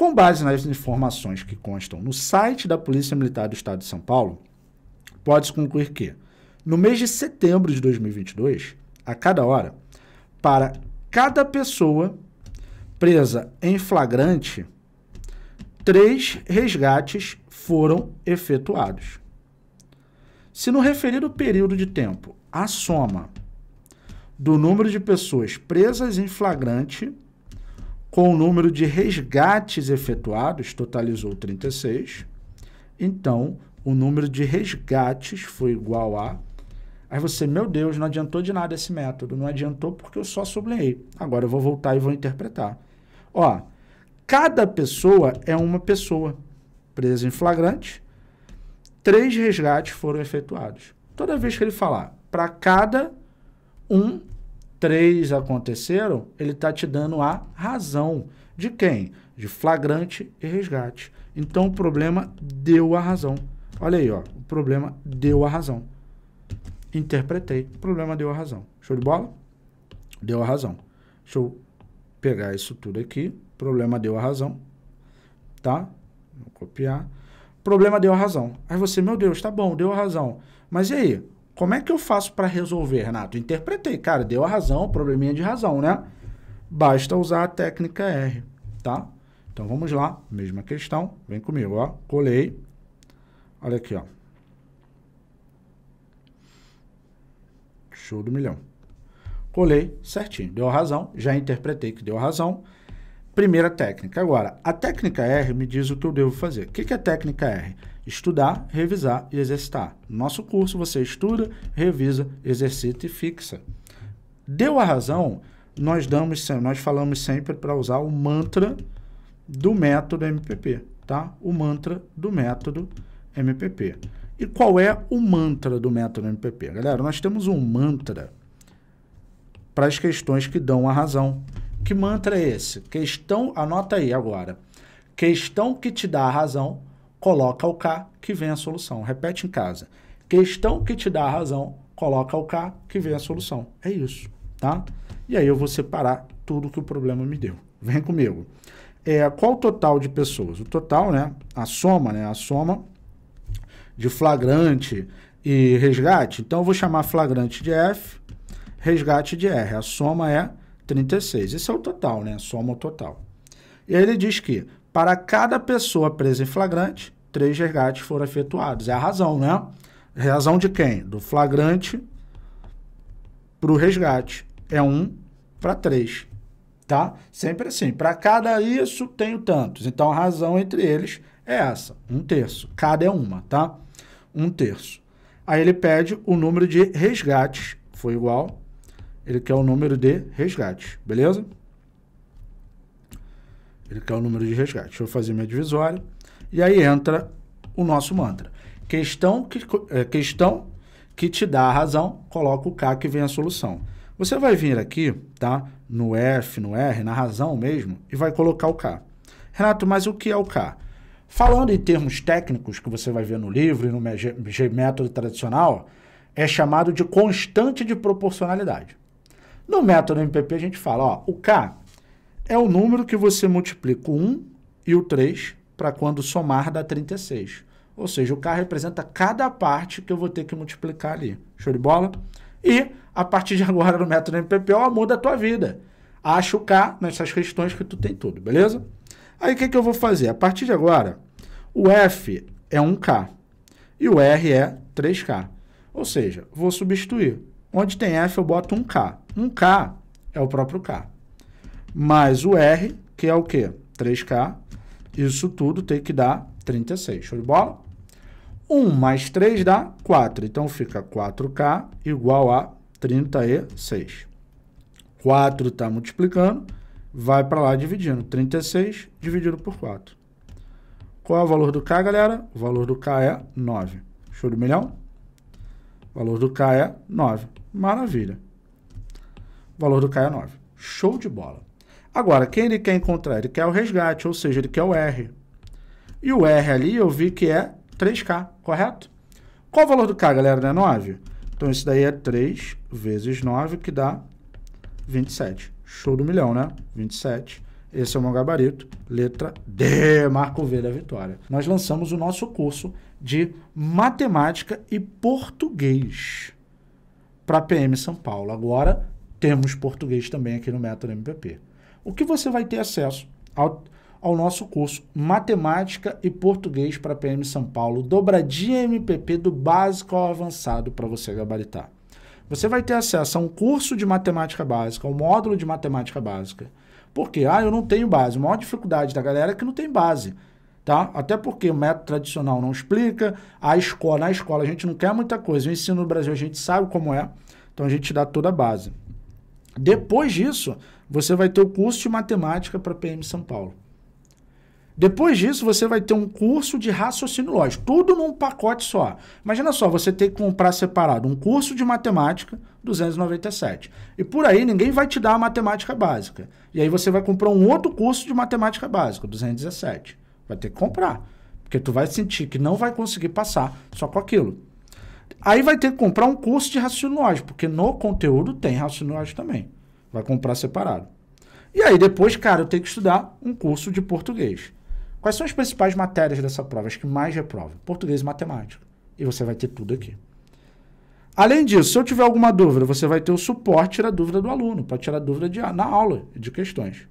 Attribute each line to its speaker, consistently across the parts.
Speaker 1: Com base nas informações que constam no site da Polícia Militar do Estado de São Paulo, pode-se concluir que, no mês de setembro de 2022, a cada hora, para cada pessoa presa em flagrante, três resgates foram efetuados. Se no referido período de tempo a soma do número de pessoas presas em flagrante com o número de resgates efetuados, totalizou 36. Então, o número de resgates foi igual a. Aí você, meu Deus, não adiantou de nada esse método, não adiantou porque eu só sublinhei. Agora eu vou voltar e vou interpretar. Ó, cada pessoa é uma pessoa presa em flagrante. Três resgates foram efetuados. Toda vez que ele falar para cada um três aconteceram, ele está te dando a razão. De quem? De flagrante e resgate. Então o problema deu a razão. Olha aí, ó. O problema deu a razão. Interpretei. O problema deu a razão. Show de bola? Deu a razão. Deixa eu pegar isso tudo aqui. O problema deu a razão. Tá? Vou copiar. O problema deu a razão. Aí você, meu Deus, tá bom, deu a razão. Mas e aí? Como é que eu faço para resolver, Renato? Interpretei, cara, deu a razão, probleminha de razão, né? Basta usar a técnica R, tá? Então vamos lá, mesma questão, vem comigo, ó, colei. Olha aqui, ó. Show do milhão. Colei certinho, deu a razão, já interpretei que deu a razão. Primeira técnica. Agora, a técnica R me diz o que eu devo fazer. O que, que é a técnica R? estudar, revisar e exercitar. nosso curso você estuda, revisa, exercita e fixa. Deu a razão, nós damos, nós falamos sempre para usar o mantra do método MPP, tá? O mantra do método MPP. E qual é o mantra do método MPP? Galera, nós temos um mantra para as questões que dão a razão. Que mantra é esse? Questão, anota aí agora. Questão que te dá a razão coloca o K que vem a solução. Repete em casa. Questão que te dá a razão, coloca o K que vem a solução. É isso, tá? E aí eu vou separar tudo que o problema me deu. Vem comigo. É, qual o total de pessoas? O total, né? A soma, né? A soma de flagrante e resgate. Então eu vou chamar flagrante de F, resgate de R. A soma é 36. Esse é o total, né? Soma o total. E aí ele diz que para cada pessoa presa em flagrante, três resgates foram efetuados. É a razão, né? É razão de quem? Do flagrante para o resgate. É um para três, tá? Sempre assim. Para cada isso, tenho tantos. Então, a razão entre eles é essa. Um terço. Cada é uma, tá? Um terço. Aí ele pede o número de resgates. Foi igual. Ele quer o número de resgates, beleza? Ele quer o número de resgate. Deixa eu fazer minha divisória. E aí entra o nosso mantra. Questão que, é, questão que te dá a razão, coloca o K que vem a solução. Você vai vir aqui, tá? No F, no R, na razão mesmo, e vai colocar o K. Renato, mas o que é o K? Falando em termos técnicos que você vai ver no livro e no G método tradicional, é chamado de constante de proporcionalidade. No método MPP a gente fala, ó, o K é o número que você multiplica o 1 e o 3 para quando somar dá 36. Ou seja, o K representa cada parte que eu vou ter que multiplicar ali. Show de bola? E, a partir de agora, no método MPPO, muda a tua vida. Acha o K nessas questões que tu tem tudo, beleza? Aí, o que, que eu vou fazer? A partir de agora, o F é 1K e o R é 3K. Ou seja, vou substituir. Onde tem F, eu boto 1K. 1K é o próprio K mais o R, que é o quê? 3K. Isso tudo tem que dar 36. Show de bola? 1 mais 3 dá 4. Então, fica 4K igual a 36. 4 está multiplicando, vai para lá dividindo. 36 dividido por 4. Qual é o valor do K, galera? O valor do K é 9. Show de milhão? O valor do K é 9. Maravilha. O valor do K é 9. Show de bola. Agora, quem ele quer encontrar? Ele quer o resgate, ou seja, ele quer o R. E o R ali eu vi que é 3K, correto? Qual o valor do K, galera? Não é 9? Então, isso daí é 3 vezes 9, que dá 27. Show do milhão, né? 27. Esse é o meu gabarito. Letra D, marco V da vitória. Nós lançamos o nosso curso de matemática e português para PM São Paulo. Agora temos português também aqui no Método MPP o que você vai ter acesso ao, ao nosso curso Matemática e Português para PM São Paulo, dobradinha MPP do básico ao avançado para você gabaritar. Você vai ter acesso a um curso de matemática básica, um módulo de matemática básica. Por quê? Ah, eu não tenho base. A maior dificuldade da galera é que não tem base. Tá? Até porque o método tradicional não explica, a escola, na escola a gente não quer muita coisa. O ensino no Brasil a gente sabe como é, então a gente dá toda a base. Depois disso, você vai ter o curso de matemática para PM São Paulo. Depois disso, você vai ter um curso de raciocínio lógico, tudo num pacote só. Imagina só, você tem que comprar separado um curso de matemática, 297. E por aí ninguém vai te dar a matemática básica. E aí você vai comprar um outro curso de matemática básica, 217. Vai ter que comprar, porque tu vai sentir que não vai conseguir passar só com aquilo. Aí vai ter que comprar um curso de raciocínio porque no conteúdo tem raciocínio também. Vai comprar separado. E aí depois, cara, eu tenho que estudar um curso de português. Quais são as principais matérias dessa prova? As que mais reprovam? Português e matemática. E você vai ter tudo aqui. Além disso, se eu tiver alguma dúvida, você vai ter o suporte tirar dúvida do aluno, para tirar dúvida de, na aula de questões.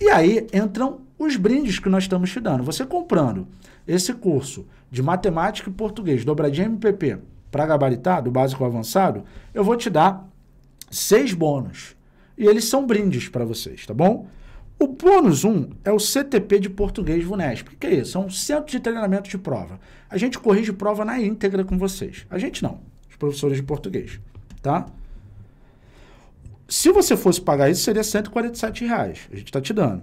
Speaker 1: E aí entram os brindes que nós estamos te dando. Você comprando esse curso de matemática e português, dobradinha MPP, para gabaritar, do básico ao avançado, eu vou te dar seis bônus. E eles são brindes para vocês, tá bom? O bônus 1 é o CTP de português VUNESP. O que é isso? São é um centro de treinamento de prova. A gente corrige prova na íntegra com vocês. A gente não, os professores de português, tá? Se você fosse pagar isso, seria 147 reais. A gente está te dando.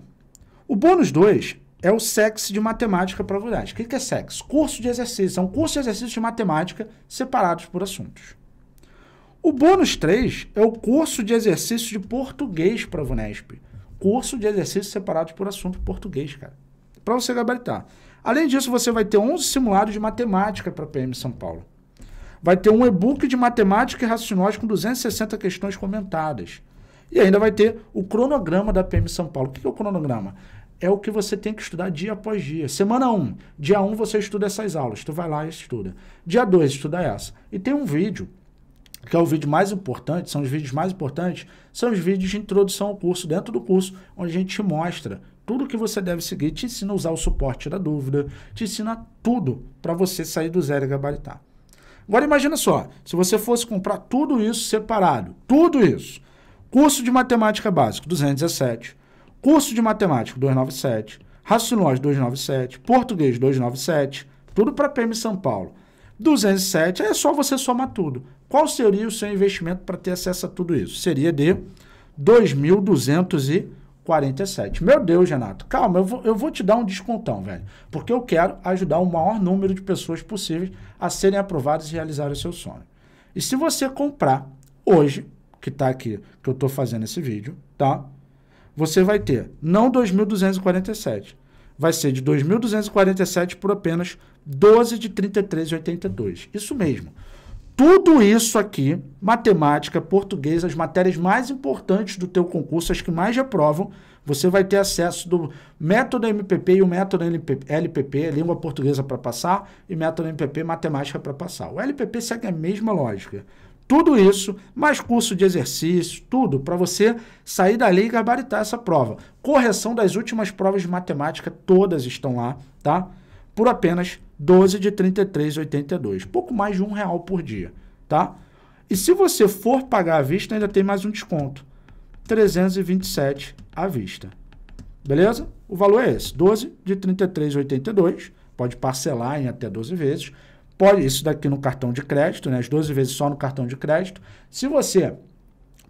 Speaker 1: O bônus 2 é o SEX de matemática para verdade. O que é SEX? Curso de exercícios. É um curso de exercícios de matemática separados por assuntos. O bônus 3 é o curso de exercícios de português para a VUNESP. Curso de exercícios separados por assunto português, cara. Para você gabaritar. Além disso, você vai ter 11 simulados de matemática para a PM São Paulo. Vai ter um e-book de matemática e racionais com 260 questões comentadas. E ainda vai ter o cronograma da PM São Paulo. O que é o cronograma? é o que você tem que estudar dia após dia. Semana 1. Um, dia 1 um você estuda essas aulas. Tu vai lá e estuda. Dia 2, estuda essa. E tem um vídeo, que é o vídeo mais importante, são os vídeos mais importantes, são os vídeos de introdução ao curso, dentro do curso, onde a gente te mostra tudo que você deve seguir, te ensina a usar o suporte da dúvida, te ensina tudo para você sair do zero e gabaritar. Agora imagina só, se você fosse comprar tudo isso separado, tudo isso, curso de matemática básico, 217, Curso de matemática, 297. Raciocínio 297. Português, 297. Tudo para PM São Paulo. 207, é só você somar tudo. Qual seria o seu investimento para ter acesso a tudo isso? Seria de 2.247. Meu Deus, Renato, calma, eu vou, eu vou te dar um descontão, velho. Porque eu quero ajudar o maior número de pessoas possíveis a serem aprovadas e realizarem o seu sonho. E se você comprar hoje, que está aqui, que eu estou fazendo esse vídeo, tá? você vai ter não 2.247, vai ser de 2.247 por apenas 12 de 33,82. Isso mesmo. Tudo isso aqui, matemática, português, as matérias mais importantes do teu concurso, as que mais provam. você vai ter acesso do método MPP e o método LPP, língua portuguesa para passar, e método MPP, matemática para passar. O LPP segue a mesma lógica. Tudo isso, mais curso de exercício, tudo para você sair dali e gabaritar essa prova. Correção das últimas provas de matemática, todas estão lá, tá? Por apenas 12 de 33,82, pouco mais de um real por dia, tá? E se você for pagar à vista, ainda tem mais um desconto, 327 à vista, beleza? O valor é esse, 12 de 33,82, pode parcelar em até 12 vezes. Pode, isso daqui no cartão de crédito, né? As 12 vezes só no cartão de crédito. Se você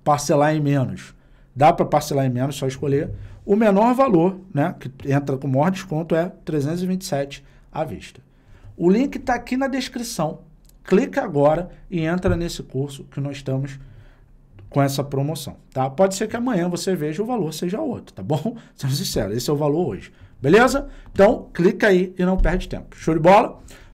Speaker 1: parcelar em menos, dá para parcelar em menos, só escolher. O menor valor, né? Que entra com o maior desconto é 327 à vista. O link está aqui na descrição. Clica agora e entra nesse curso que nós estamos com essa promoção, tá? Pode ser que amanhã você veja o valor seja outro, tá bom? Sendo sincero, esse é o valor hoje, beleza? Então, clica aí e não perde tempo. Show de bola?